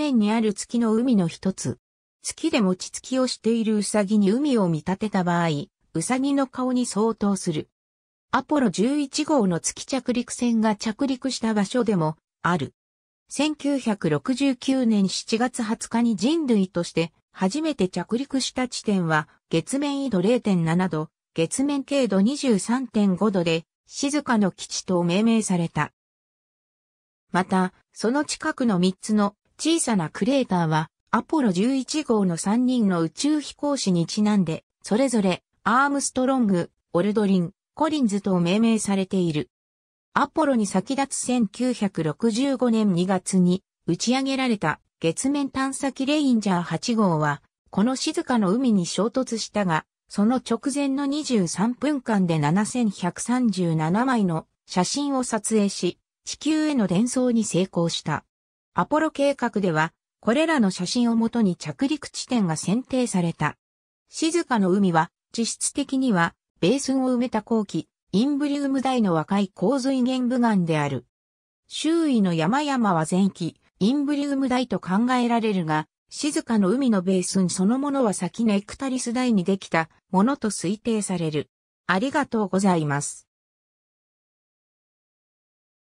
面にある月の海の一つ。月で餅つきをしているうさぎに海を見立てた場合、うさぎの顔に相当する。アポロ11号の月着陸船が着陸した場所でもある。1969年7月20日に人類として初めて着陸した地点は月面緯度0.7度、月面経度23.5度で静かの基地と命名された。また、その近くの3つの小さなクレーターは、アポロ11号の3人の宇宙飛行士にちなんで、それぞれ、アームストロング、オルドリン、コリンズと命名されている。アポロに先立つ1965年2月に打ち上げられた月面探査機レインジャー8号は、この静かの海に衝突したが、その直前の23分間で7137枚の写真を撮影し、地球への伝送に成功した。アポロ計画では、これらの写真をもとに着陸地点が選定された。静かの海は、地質的には、ベースを埋めた後期、インブリウム大の若い洪水源部岩である。周囲の山々は前期、インブリウム大と考えられるが、静かの海のベースそのものは先ネクタリス大にできたものと推定される。ありがとうございます。